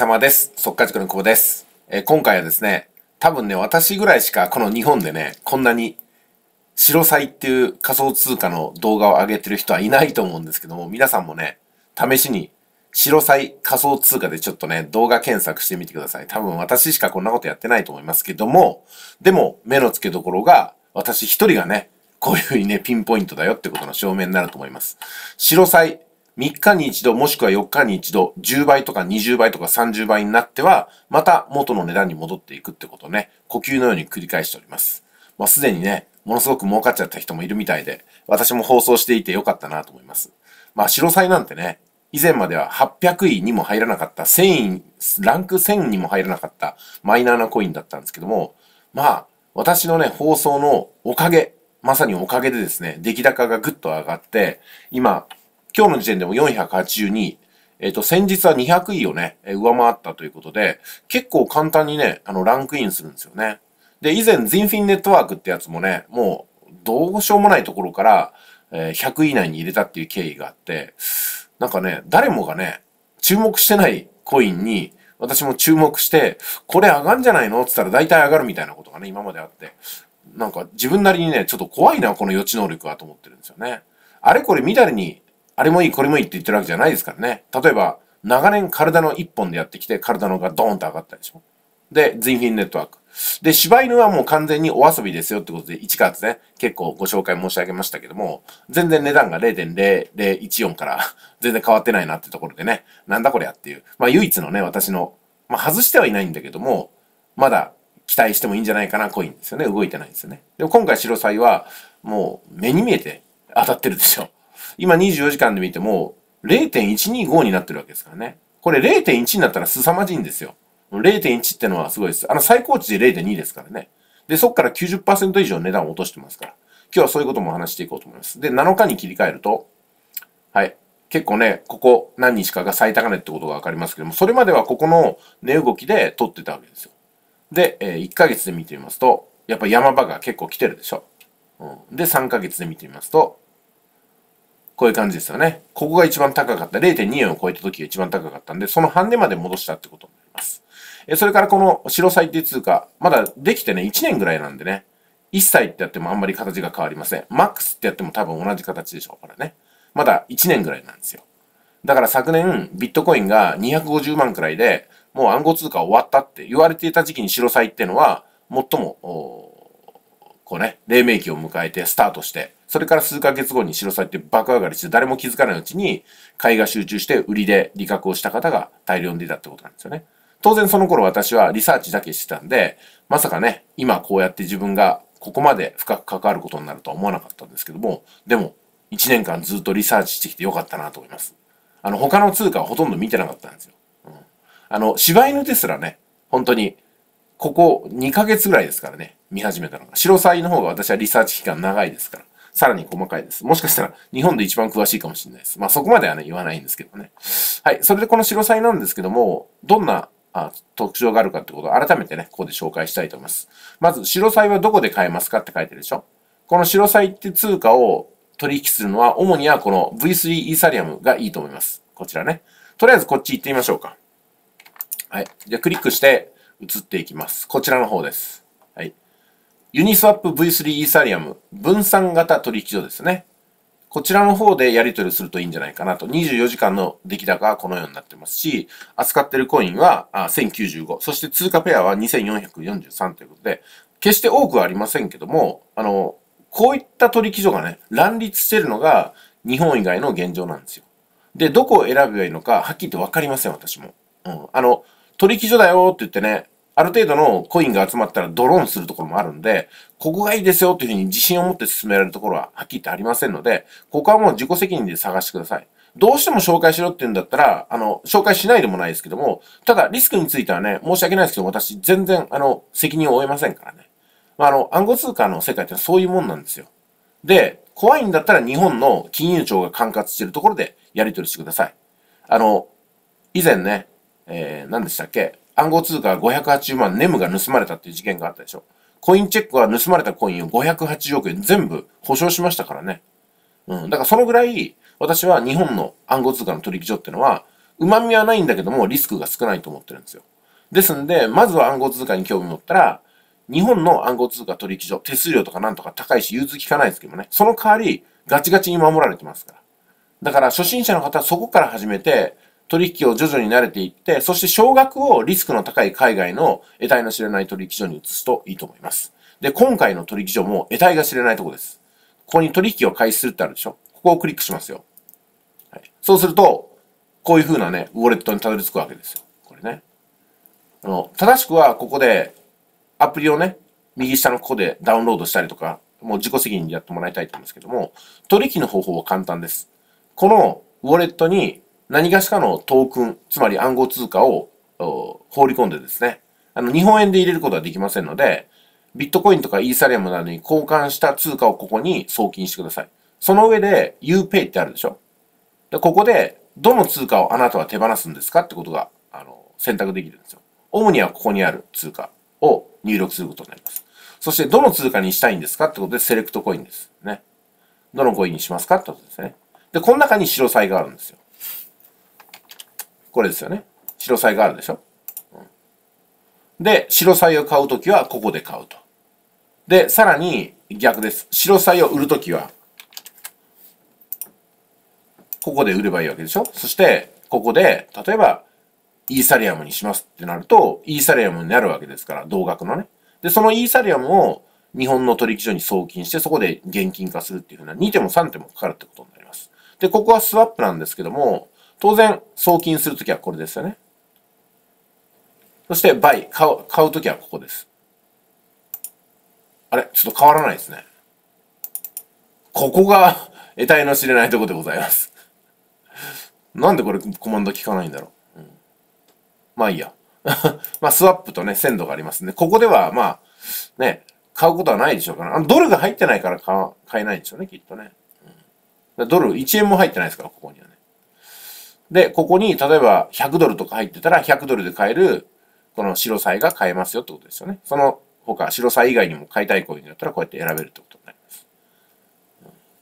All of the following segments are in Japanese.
様です。速化塾の久保です。えー、今回はですね、多分ね、私ぐらいしかこの日本でね、こんなに白菜っていう仮想通貨の動画を上げてる人はいないと思うんですけども、皆さんもね、試しに白菜仮想通貨でちょっとね、動画検索してみてください。多分私しかこんなことやってないと思いますけども、でも目の付けどころが、私一人がね、こういうふうにね、ピンポイントだよってことの証明になると思います。白菜、3日に一度もしくは4日に一度10倍とか20倍とか30倍になってはまた元の値段に戻っていくってことをね呼吸のように繰り返しております。まあ、すでにねものすごく儲かっちゃった人もいるみたいで私も放送していてよかったなと思います。まあ白菜なんてね以前までは800位にも入らなかった1000位ランク1000にも入らなかったマイナーなコインだったんですけどもまあ私のね放送のおかげまさにおかげでですね出来高がぐっと上がって今今日の時点でも482位。えっ、と、先日は200位をね、上回ったということで、結構簡単にね、あの、ランクインするんですよね。で、以前、ジンフィンネットワークってやつもね、もう、どうしようもないところから、えー、100位以内に入れたっていう経緯があって、なんかね、誰もがね、注目してないコインに、私も注目して、これ上がんじゃないのって言ったら大体上がるみたいなことがね、今まであって、なんか自分なりにね、ちょっと怖いな、この予知能力はと思ってるんですよね。あれこれ乱れにあれもいい、これもいいって言ってるわけじゃないですからね。例えば、長年体の一本でやってきて、体のがドーンと上がったでしょ。で、ズイフィンネットワーク。で、柴犬はもう完全にお遊びですよってことで、1月ね、結構ご紹介申し上げましたけども、全然値段が0.0014から全然変わってないなってところでね、なんだこりゃっていう。まあ唯一のね、私の、まあ外してはいないんだけども、まだ期待してもいいんじゃないかなコインですよね。動いてないんですよね。でも今回白菜は、もう目に見えて当たってるでしょ。今24時間で見ても、0.125になってるわけですからね。これ0.1になったら凄まじいんですよ。0.1ってのはすごいです。あの最高値で0.2ですからね。で、そこから90%以上値段を落としてますから。今日はそういうことも話していこうと思います。で、7日に切り替えると、はい。結構ね、ここ何日かが最高値ってことがわかりますけども、それまではここの値動きで取ってたわけですよ。で、え1ヶ月で見てみますと、やっぱ山場が結構来てるでしょ。うん、で、3ヶ月で見てみますと、こういう感じですよね。ここが一番高かった。0.2円を超えた時が一番高かったんで、その半値まで戻したってことになります。えそれからこの白最低通貨、まだできてね、1年ぐらいなんでね、1歳ってやってもあんまり形が変わりません。マックスってやっても多分同じ形でしょうからね。まだ1年ぐらいなんですよ。だから昨年、ビットコインが250万くらいで、もう暗号通貨終わったって言われていた時期に白債っていうのは、最もこうね、黎明期を迎えてスタートして、それから数ヶ月後に白鷺って爆上がりして誰も気づかないうちに、買いが集中して売りで利確をした方が大量に出たってことなんですよね。当然その頃私はリサーチだけしてたんで、まさかね、今こうやって自分がここまで深く関わることになるとは思わなかったんですけども、でも、1年間ずっとリサーチしてきてよかったなと思います。あの、他の通貨はほとんど見てなかったんですよ。うん、あの、柴犬ですらね、本当に、ここ2ヶ月ぐらいですからね、見始めたのが。白菜の方が私はリサーチ期間長いですから。さらに細かいです。もしかしたら日本で一番詳しいかもしれないです。まあそこまではね、言わないんですけどね。はい。それでこの白菜なんですけども、どんなあ特徴があるかってことを改めてね、ここで紹介したいと思います。まず、白菜はどこで買えますかって書いてるでしょこの白菜って通貨を取引するのは、主にはこの V3 イーサリアムがいいと思います。こちらね。とりあえずこっち行ってみましょうか。はい。じゃあクリックして移っていきます。こちらの方です。ユニスワップ V3 イーサリアム分散型取引所ですね。こちらの方でやり取りするといいんじゃないかなと。24時間の出来高はこのようになってますし、扱ってるコインは1095、そして通貨ペアは2443ということで、決して多くはありませんけども、あの、こういった取引所がね、乱立してるのが日本以外の現状なんですよ。で、どこを選べばいいのか、はっきりとわかりません、私も。うん。あの、取引所だよって言ってね、ある程度のコインが集まったらドローンするところもあるんで、ここがいいですよというふうに自信を持って進められるところははっきりとありませんので、ここはもう自己責任で探してください。どうしても紹介しろって言うんだったら、あの、紹介しないでもないですけども、ただリスクについてはね、申し訳ないですけど、私全然、あの、責任を負えませんからね。まあ、あの、暗号通貨の世界ってそういうもんなんですよ。で、怖いんだったら日本の金融庁が管轄しているところでやり取りしてください。あの、以前ね、えー、何でしたっけ暗号通貨580万ネムが盗まれたっていう事件があったでしょ。コインチェックは盗まれたコインを580億円全部保証しましたからね。うん。だからそのぐらい、私は日本の暗号通貨の取引所ってのは、旨味はないんだけども、リスクが少ないと思ってるんですよ。ですんで、まずは暗号通貨に興味持ったら、日本の暗号通貨取引所、手数料とかなんとか高いし、融通利かないですけどね。その代わり、ガチガチに守られてますから。だから、初心者の方はそこから始めて、取引を徐々に慣れていって、そして少額をリスクの高い海外の得体の知れない取引所に移すといいと思います。で、今回の取引所も得体が知れないとこです。ここに取引を開始するってあるでしょここをクリックしますよ。はい、そうすると、こういう風なね、ウォレットにたどり着くわけですよ。これね。あの、正しくはここで、アプリをね、右下のここでダウンロードしたりとか、もう自己責任でやってもらいたいと思うんですけども、取引の方法は簡単です。このウォレットに何がしかのトークン、つまり暗号通貨を放り込んでですね、あの、日本円で入れることはできませんので、ビットコインとかイーサリアムなどに交換した通貨をここに送金してください。その上で UPay ってあるでしょで、ここでどの通貨をあなたは手放すんですかってことが、あの、選択できるんですよ。主にはここにある通貨を入力することになります。そして、どの通貨にしたいんですかってことで、セレクトコインです。ね。どのコインにしますかってことですね。で、この中に白債があるんですよ。これですよね。白菜があるでしょ。で、白菜を買うときはここで買うと。で、さらに逆です。白菜を売るときは、ここで売ればいいわけでしょ。そして、ここで、例えば、イーサリアムにしますってなると、イーサリアムになるわけですから、同額のね。で、そのイーサリアムを日本の取引所に送金して、そこで現金化するっていうふうな、2手も3手もかかるってことになります。で、ここはスワップなんですけども、当然、送金するときはこれですよね。そして、バイ、買う、買うときはここです。あれちょっと変わらないですね。ここが、得体の知れないとこでございますなんでこれコマンド効かないんだろう。うん、まあいいや。まあ、スワップとね、鮮度がありますんで、ここでは、まあ、ね、買うことはないでしょうから。あの、ドルが入ってないから買えないでしょうね、きっとね。うん、ドル1円も入ってないですから、ここにはね。で、ここに、例えば100ドルとか入ってたら、100ドルで買える、この白菜が買えますよってことですよね。その他、白菜以外にも買いたいコインだったら、こうやって選べるってことになります。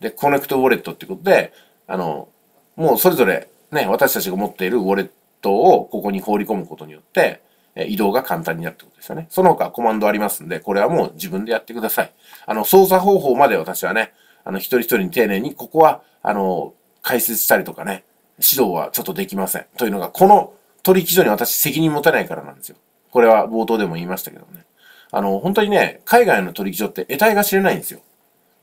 で、コネクトウォレットってことで、あの、もうそれぞれ、ね、私たちが持っているウォレットをここに放り込むことによって、移動が簡単になるってことですよね。その他コマンドありますんで、これはもう自分でやってください。あの、操作方法まで私はね、あの、一人一人に丁寧に、ここは、あの、解説したりとかね、指導はちょっとできません。というのが、この取引所に私責任持たないからなんですよ。これは冒頭でも言いましたけどね。あの、本当にね、海外の取引所って得体が知れないんですよ。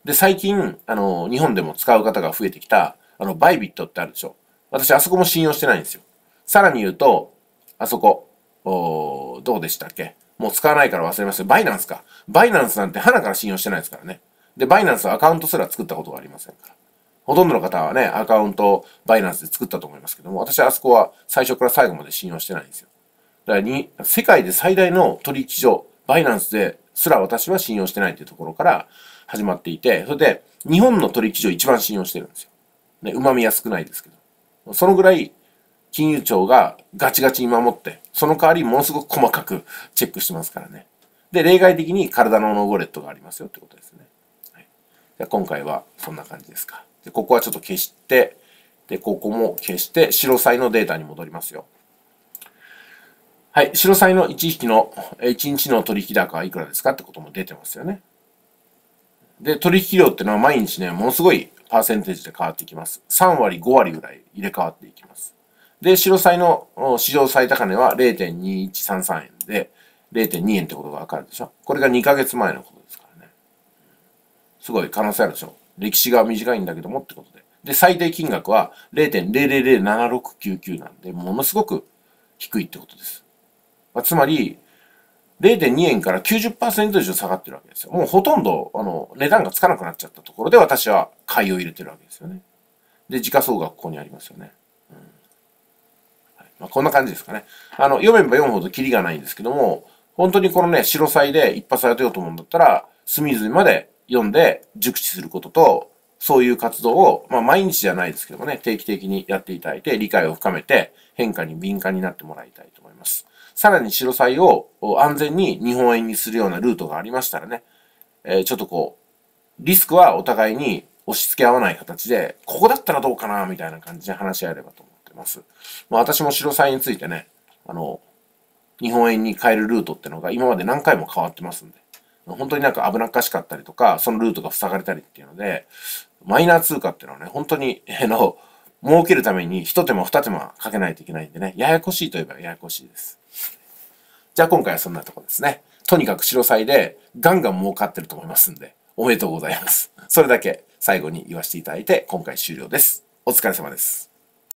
で、最近、あの、日本でも使う方が増えてきた、あの、バイビットってあるでしょ。私、あそこも信用してないんですよ。さらに言うと、あそこ、おどうでしたっけもう使わないから忘れますバイナンスか。バイナンスなんて花から信用してないですからね。で、バイナンスはアカウントすら作ったことがありませんから。ほとんどの方はね、アカウント、バイナンスで作ったと思いますけども、私はあそこは最初から最後まで信用してないんですよ。だからに、世界で最大の取引所、バイナンスですら私は信用してないというところから始まっていて、それで、日本の取引所一番信用してるんですよ。ね、旨味は少ないですけど。そのぐらい、金融庁がガチガチに守って、その代わりものすごく細かくチェックしてますからね。で、例外的に体のノーウォレットがありますよってことですね。はい、じゃ今回はそんな感じですか。で、ここはちょっと消して、で、ここも消して、白菜のデータに戻りますよ。はい、白菜の1匹の、1日の取引高はいくらですかってことも出てますよね。で、取引量ってのは毎日ね、ものすごいパーセンテージで変わってきます。3割、5割ぐらい入れ替わっていきます。で、白菜の史上最高値は0.2133円で、0.2円ってことがわかるでしょこれが2ヶ月前のことですからね。すごい可能性あるでしょ歴史が短いんだけどもってことで。で、最低金額は0.0007699なんで、ものすごく低いってことです。まあ、つまり、0.2円から90%以上下がってるわけですよ。もうほとんど、あの、値段がつかなくなっちゃったところで私は買いを入れてるわけですよね。で、時価総額ここにありますよね。うんはいまあ、こんな感じですかね。あの、読めば読むほどキリがないんですけども、本当にこのね、白菜で一発当てようと思うんだったら、隅々まで読んで熟知することと、そういう活動を、まあ、毎日じゃないですけどもね、定期的にやっていただいて、理解を深めて、変化に敏感になってもらいたいと思います。さらに白菜を安全に日本円にするようなルートがありましたらね、えー、ちょっとこう、リスクはお互いに押し付け合わない形で、ここだったらどうかな、みたいな感じで話し合えればと思ってます。まあ、私も白菜についてね、あの、日本円に変えるルートってのが今まで何回も変わってますんで、本当になんか危なっかしかったりとか、そのルートが塞がれたりっていうので、マイナー通貨っていうのはね、本当に、あの、儲けるために一手間二手間かけないといけないんでね、ややこしいといえばややこしいです。じゃあ今回はそんなとこですね。とにかく白菜でガンガン儲かってると思いますんで、おめでとうございます。それだけ最後に言わせていただいて今回終了です。お疲れ様です。